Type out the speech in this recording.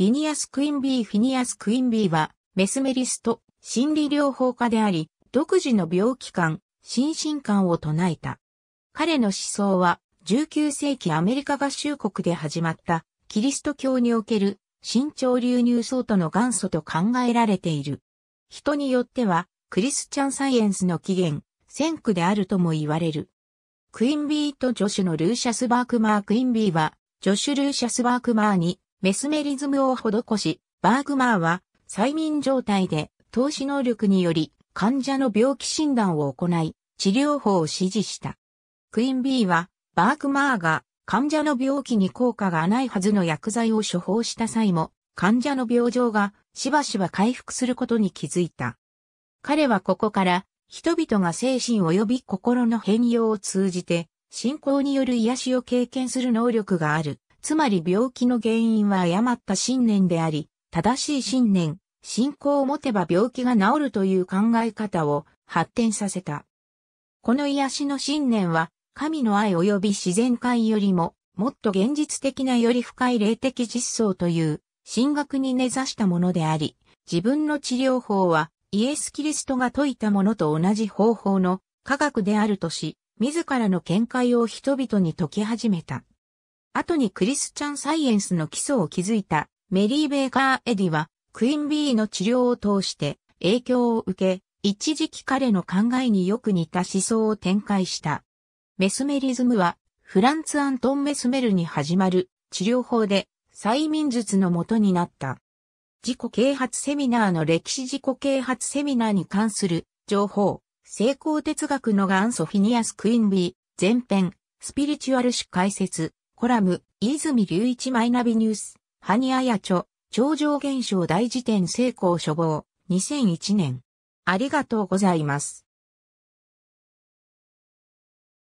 フィニアス・クインビー・フィニアス・クインビーは、メスメリスト、心理療法家であり、独自の病気感、心身感を唱えた。彼の思想は、19世紀アメリカ合衆国で始まった、キリスト教における、新潮流入層との元祖と考えられている。人によっては、クリスチャンサイエンスの起源、先駆であるとも言われる。クインビーと助手のルーシャス・バークマー・クインビーは、助手ルーシャス・バークマーにメスメリズムを施し、バーグマーは催眠状態で透視能力により患者の病気診断を行い、治療法を指示した。クイーン B は、バークマーが患者の病気に効果がないはずの薬剤を処方した際も、患者の病状がしばしば回復することに気づいた。彼はここから、人々が精神及び心の変容を通じて、信仰による癒しを経験する能力があるつまり病気の原因は誤った信念であり、正しい信念、信仰を持てば病気が治るという考え方を発展させた。この癒しの信念は、神の愛及び自然界よりも、もっと現実的なより深い霊的実相という、神学に根ざしたものであり、自分の治療法は、イエス・キリストが説いたものと同じ方法の科学であるとし、自らの見解を人々に解き始めた。後にクリスチャンサイエンスの基礎を築いたメリー・ベーカー・エディはクインビーの治療を通して影響を受け、一時期彼の考えによく似た思想を展開した。メスメリズムはフランツ・アントン・メスメルに始まる治療法で催眠術の元になった。自己啓発セミナーの歴史自己啓発セミナーに関する情報、成功哲学のン・ソフィニアス・クインビー、前編、スピリチュアル史解説、コラム、泉隆一マイナビニュース、ハニアヤチョ、超常現象大辞典成功処方、2001年。ありがとうございます。